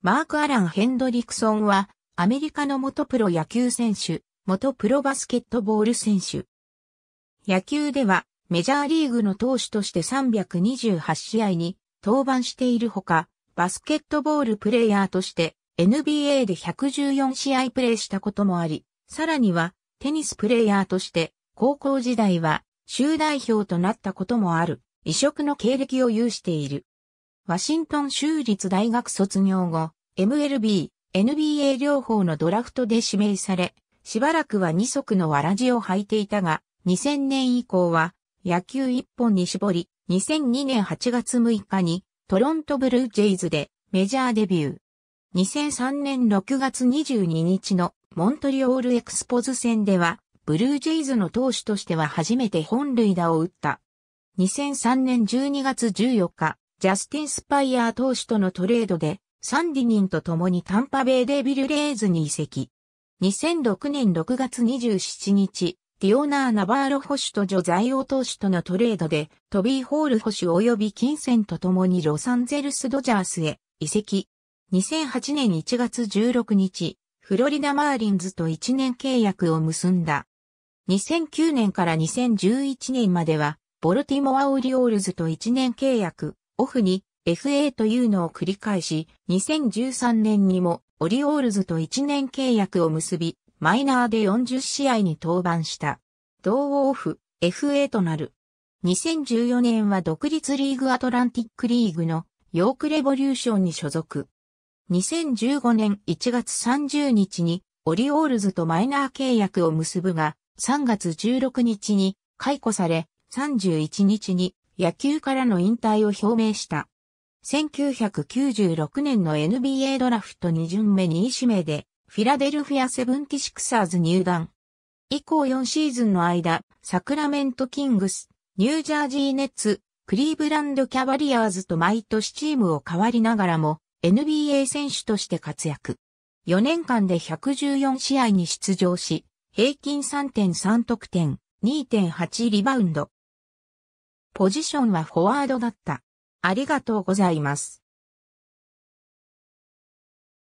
マーク・アラン・ヘンドリクソンは、アメリカの元プロ野球選手、元プロバスケットボール選手。野球では、メジャーリーグの投手として328試合に登板しているほか、バスケットボールプレイヤーとして NBA で114試合プレイしたこともあり、さらにはテニスプレイヤーとして高校時代は州代表となったこともある異色の経歴を有している。ワシントン州立大学卒業後、MLB、NBA 両方のドラフトで指名され、しばらくは二足のわらじを履いていたが、2000年以降は野球一本に絞り、2002年8月6日にトロントブルージェイズでメジャーデビュー。2003年6月22日のモントリオールエクスポズ戦では、ブルージェイズの投手としては初めて本塁打を打った。2003年12月14日、ジャスティン・スパイアー投手とのトレードで、サンディニンと共にタンパベイデビルレーズに移籍。2006年6月27日、ディオナー・ナバーロ捕手とジョザイオ投手とのトレードで、トビー・ホール捕手及び金銭と共にロサンゼルス・ドジャースへ移籍。2008年1月16日、フロリダ・マーリンズと1年契約を結んだ。2009年から2011年までは、ボルティモア・オリオールズと1年契約、オフに FA というのを繰り返し、2013年にもオリオールズと1年契約を結び、マイナーで40試合に登板した。同オフ、FA となる。2014年は独立リーグアトランティックリーグのヨークレボリューションに所属。2015年1月30日にオリオールズとマイナー契約を結ぶが、3月16日に解雇され、31日に野球からの引退を表明した。1996年の NBA ドラフト2巡目2位指名で、フィラデルフィアセブンティシクサーズ入団。以降4シーズンの間、サクラメントキングス、ニュージャージーネッツ、クリーブランドキャバリアーズと毎年チームを変わりながらも、NBA 選手として活躍。4年間で114試合に出場し、平均3.3得点、2.8リバウンド、ポジションはフォワードだった。ありがとうございます。